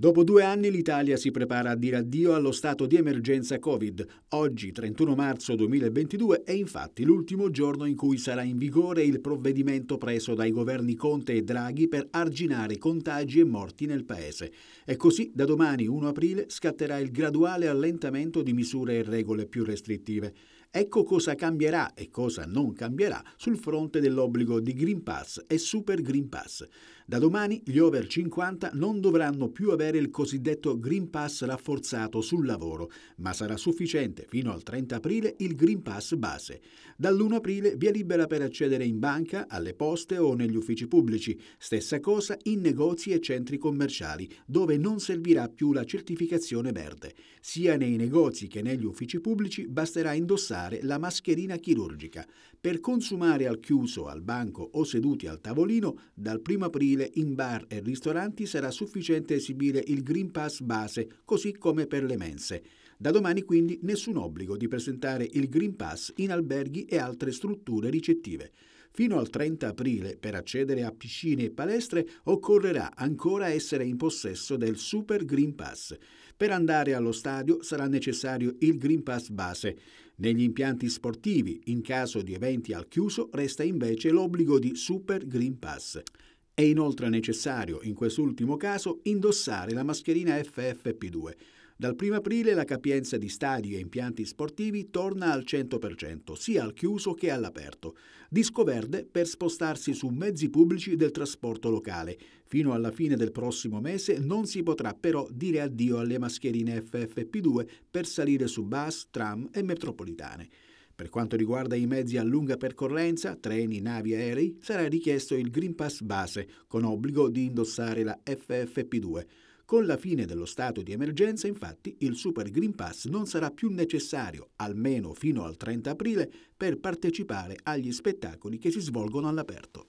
Dopo due anni l'Italia si prepara a dire addio allo stato di emergenza Covid. Oggi, 31 marzo 2022, è infatti l'ultimo giorno in cui sarà in vigore il provvedimento preso dai governi Conte e Draghi per arginare contagi e morti nel Paese. E così, da domani 1 aprile, scatterà il graduale allentamento di misure e regole più restrittive. Ecco cosa cambierà e cosa non cambierà sul fronte dell'obbligo di Green Pass e Super Green Pass. Da domani gli over 50 non dovranno più avere avere il cosiddetto Green Pass rafforzato sul lavoro, ma sarà sufficiente fino al 30 aprile il Green Pass base. Dall'1 aprile via libera per accedere in banca, alle poste o negli uffici pubblici, stessa cosa in negozi e centri commerciali, dove non servirà più la certificazione verde. Sia nei negozi che negli uffici pubblici basterà indossare la mascherina chirurgica. Per consumare al chiuso, al banco o seduti al tavolino, dal 1 aprile in bar e ristoranti sarà sufficiente esibire disponibile il Green Pass base, così come per le mense. Da domani quindi nessun obbligo di presentare il Green Pass in alberghi e altre strutture ricettive. Fino al 30 aprile per accedere a piscine e palestre occorrerà ancora essere in possesso del Super Green Pass. Per andare allo stadio sarà necessario il Green Pass base. Negli impianti sportivi, in caso di eventi al chiuso, resta invece l'obbligo di Super Green Pass. È inoltre necessario, in quest'ultimo caso, indossare la mascherina FFP2. Dal 1 aprile la capienza di stadi e impianti sportivi torna al 100%, sia al chiuso che all'aperto. Disco verde per spostarsi su mezzi pubblici del trasporto locale. Fino alla fine del prossimo mese non si potrà però dire addio alle mascherine FFP2 per salire su bus, tram e metropolitane. Per quanto riguarda i mezzi a lunga percorrenza, treni, navi aerei, sarà richiesto il Green Pass base, con obbligo di indossare la FFP2. Con la fine dello stato di emergenza, infatti, il Super Green Pass non sarà più necessario, almeno fino al 30 aprile, per partecipare agli spettacoli che si svolgono all'aperto.